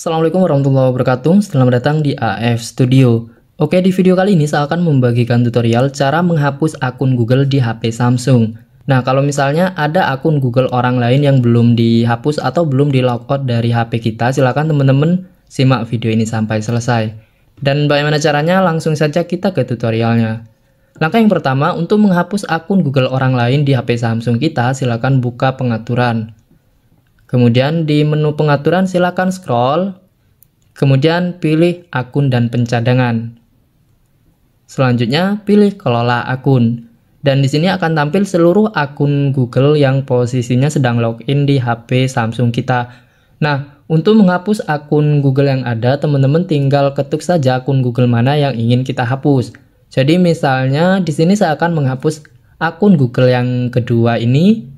Assalamualaikum warahmatullahi wabarakatuh, selamat datang di AF Studio. Oke, di video kali ini saya akan membagikan tutorial cara menghapus akun Google di HP Samsung. Nah, kalau misalnya ada akun Google orang lain yang belum dihapus atau belum di logout dari HP kita, silakan teman-teman simak video ini sampai selesai. Dan bagaimana caranya? Langsung saja kita ke tutorialnya. Langkah yang pertama, untuk menghapus akun Google orang lain di HP Samsung kita, silakan buka pengaturan. Kemudian di menu pengaturan silakan scroll, kemudian pilih akun dan pencadangan. Selanjutnya pilih kelola akun. Dan di sini akan tampil seluruh akun Google yang posisinya sedang login di HP Samsung kita. Nah, untuk menghapus akun Google yang ada, teman-teman tinggal ketuk saja akun Google mana yang ingin kita hapus. Jadi misalnya di sini saya akan menghapus akun Google yang kedua ini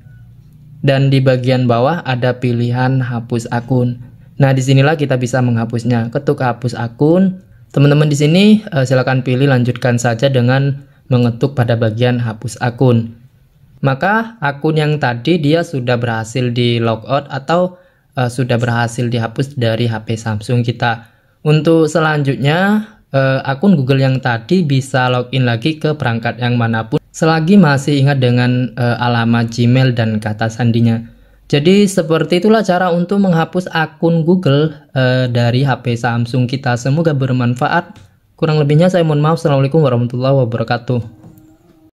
dan di bagian bawah ada pilihan hapus akun. Nah, disinilah kita bisa menghapusnya. Ketuk hapus akun. Teman-teman di sini eh, silakan pilih lanjutkan saja dengan mengetuk pada bagian hapus akun. Maka akun yang tadi dia sudah berhasil di logout atau uh, sudah berhasil dihapus dari HP Samsung kita. Untuk selanjutnya, uh, akun Google yang tadi bisa login lagi ke perangkat yang manapun selagi masih ingat dengan e, eh, alamat Gmail dan kata sandinya. Jadi seperti itulah cara untuk menghapus akun Google e, dari HP Samsung kita. Semoga bermanfaat. Kurang lebihnya saya mohon maaf. Assalamualaikum warahmatullahi wabarakatuh.